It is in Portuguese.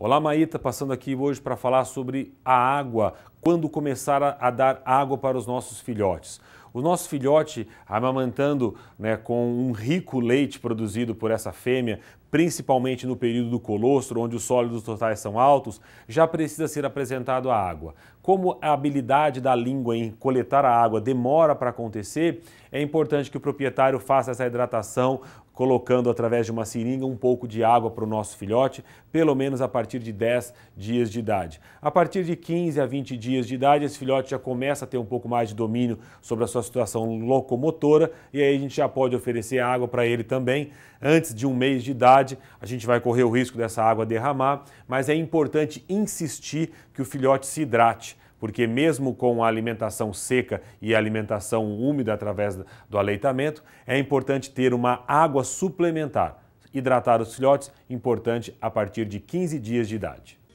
Olá, Maíta, passando aqui hoje para falar sobre a água, quando começar a, a dar água para os nossos filhotes. O nosso filhote, amamantando né, com um rico leite produzido por essa fêmea, principalmente no período do colostro, onde os sólidos totais são altos, já precisa ser apresentado a água. Como a habilidade da língua em coletar a água demora para acontecer, é importante que o proprietário faça essa hidratação colocando através de uma seringa um pouco de água para o nosso filhote, pelo menos a partir de 10 dias de idade. A partir de 15 a 20 dias de idade, esse filhote já começa a ter um pouco mais de domínio sobre a sua situação locomotora e aí a gente já pode oferecer água para ele também. Antes de um mês de idade, a gente vai correr o risco dessa água derramar, mas é importante insistir que o filhote se hidrate porque mesmo com a alimentação seca e a alimentação úmida através do aleitamento, é importante ter uma água suplementar. Hidratar os filhotes, importante a partir de 15 dias de idade.